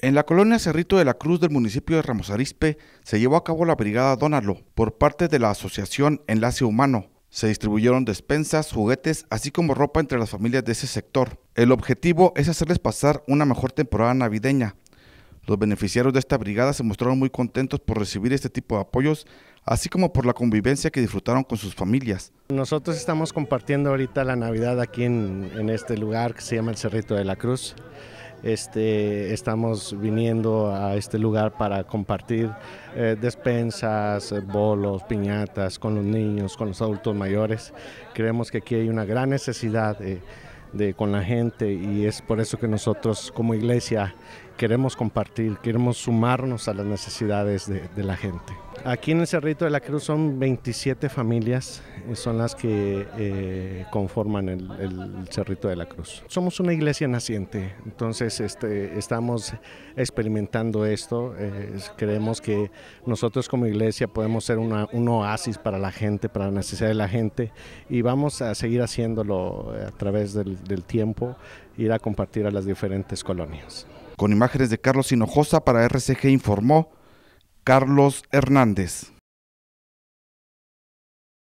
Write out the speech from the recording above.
En la colonia Cerrito de la Cruz del municipio de Ramos Arizpe se llevó a cabo la brigada Dónalo por parte de la asociación Enlace Humano. Se distribuyeron despensas, juguetes, así como ropa entre las familias de ese sector. El objetivo es hacerles pasar una mejor temporada navideña. Los beneficiarios de esta brigada se mostraron muy contentos por recibir este tipo de apoyos, así como por la convivencia que disfrutaron con sus familias. Nosotros estamos compartiendo ahorita la Navidad aquí en, en este lugar que se llama el Cerrito de la Cruz este, estamos viniendo a este lugar para compartir eh, despensas, eh, bolos, piñatas con los niños, con los adultos mayores. Creemos que aquí hay una gran necesidad de, con la gente y es por eso que nosotros como iglesia queremos compartir, queremos sumarnos a las necesidades de la gente. Aquí en el Cerrito de la Cruz son 27 familias, eh, son las que eh, conforman el, Cerrito de la Cruz. Somos una iglesia naciente, entonces este, estamos experimentando esto. Eh, creemos que nosotros como iglesia podemos ser un oasis para la gente, para la necesidad de la gente, y vamos a seguir haciéndolo a través del, del tiempo, ir a compartir a las diferentes colonias. Con imágenes de Carlos Hinojosa para RCG informó Carlos Hernández.